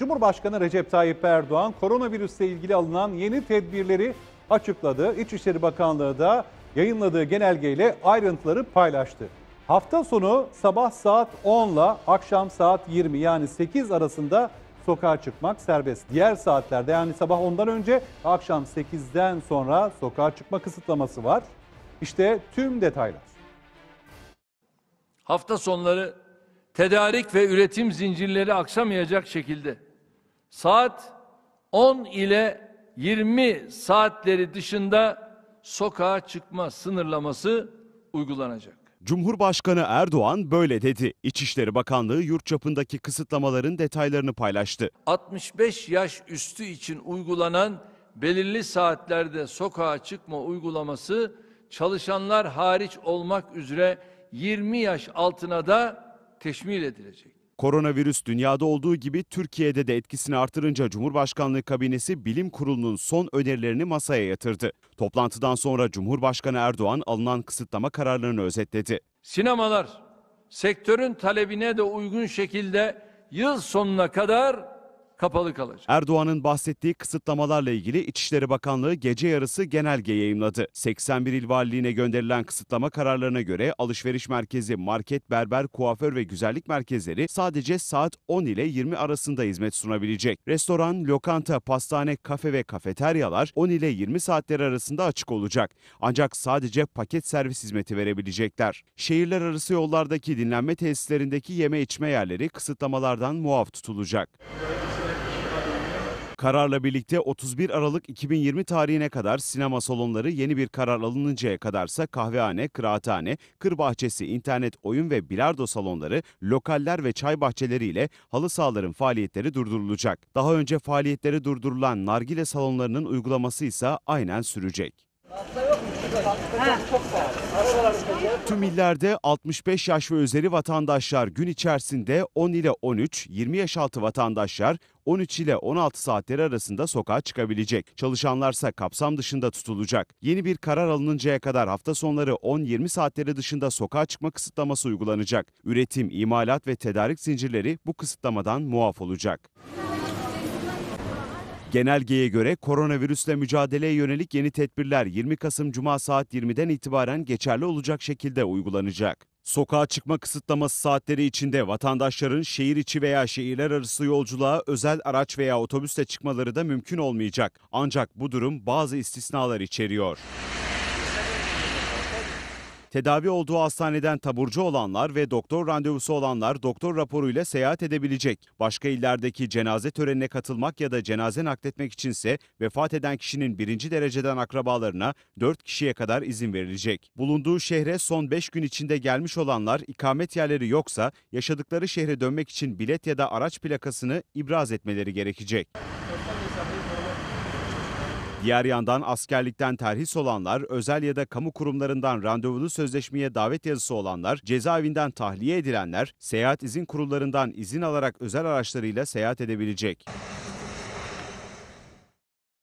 Cumhurbaşkanı Recep Tayyip Erdoğan koronavirüsle ilgili alınan yeni tedbirleri açıkladı. İçişleri Bakanlığı da yayınladığı genelgeyle ayrıntıları paylaştı. Hafta sonu sabah saat 10 ile akşam saat 20 yani 8 arasında sokağa çıkmak serbest. Diğer saatlerde yani sabah 10'dan önce akşam 8'den sonra sokağa çıkma kısıtlaması var. İşte tüm detaylar. Hafta sonları tedarik ve üretim zincirleri aksamayacak şekilde Saat 10 ile 20 saatleri dışında sokağa çıkma sınırlaması uygulanacak. Cumhurbaşkanı Erdoğan böyle dedi. İçişleri Bakanlığı yurt çapındaki kısıtlamaların detaylarını paylaştı. 65 yaş üstü için uygulanan belirli saatlerde sokağa çıkma uygulaması çalışanlar hariç olmak üzere 20 yaş altına da teşmil edilecek. Koronavirüs dünyada olduğu gibi Türkiye'de de etkisini artırınca Cumhurbaşkanlığı kabinesi bilim kurulunun son önerilerini masaya yatırdı. Toplantıdan sonra Cumhurbaşkanı Erdoğan alınan kısıtlama kararlarını özetledi. Sinemalar sektörün talebine de uygun şekilde yıl sonuna kadar kapalı kalacak. Erdoğan'ın bahsettiği kısıtlamalarla ilgili İçişleri Bakanlığı gece yarısı genelge yayımladı. 81 il valiliğine gönderilen kısıtlama kararlarına göre alışveriş merkezi, market, berber, kuaför ve güzellik merkezleri sadece saat 10 ile 20 arasında hizmet sunabilecek. Restoran, lokanta, pastane, kafe ve kafeteryalar 10 ile 20 saatler arasında açık olacak. Ancak sadece paket servis hizmeti verebilecekler. Şehirler arası yollardaki dinlenme tesislerindeki yeme içme yerleri kısıtlamalardan muaf tutulacak. Kararla birlikte 31 Aralık 2020 tarihine kadar sinema salonları yeni bir karar alınıncaya kadarsa kahvehane, kıraathane, kır bahçesi, internet, oyun ve bilardo salonları, lokaller ve çay bahçeleriyle halı sahaların faaliyetleri durdurulacak. Daha önce faaliyetleri durdurulan nargile salonlarının uygulaması ise aynen sürecek. Tüm illerde 65 yaş ve üzeri vatandaşlar gün içerisinde 10 ile 13, 20 yaş altı vatandaşlar 13 ile 16 saatleri arasında sokağa çıkabilecek. Çalışanlarsa kapsam dışında tutulacak. Yeni bir karar alınıncaya kadar hafta sonları 10-20 saatleri dışında sokağa çıkma kısıtlaması uygulanacak. Üretim, imalat ve tedarik zincirleri bu kısıtlamadan muaf olacak. Genelgeye göre koronavirüsle mücadeleye yönelik yeni tedbirler 20 Kasım Cuma saat 20'den itibaren geçerli olacak şekilde uygulanacak. Sokağa çıkma kısıtlaması saatleri içinde vatandaşların şehir içi veya şehirler arası yolculuğa özel araç veya otobüsle çıkmaları da mümkün olmayacak. Ancak bu durum bazı istisnalar içeriyor. Tedavi olduğu hastaneden taburcu olanlar ve doktor randevusu olanlar doktor raporuyla seyahat edebilecek. Başka illerdeki cenaze törenine katılmak ya da cenaze nakletmek içinse vefat eden kişinin birinci dereceden akrabalarına 4 kişiye kadar izin verilecek. Bulunduğu şehre son 5 gün içinde gelmiş olanlar ikamet yerleri yoksa yaşadıkları şehre dönmek için bilet ya da araç plakasını ibraz etmeleri gerekecek. Diğer yandan askerlikten terhis olanlar, özel ya da kamu kurumlarından randevulu sözleşmeye davet yazısı olanlar, cezaevinden tahliye edilenler, seyahat izin kurullarından izin alarak özel araçlarıyla seyahat edebilecek.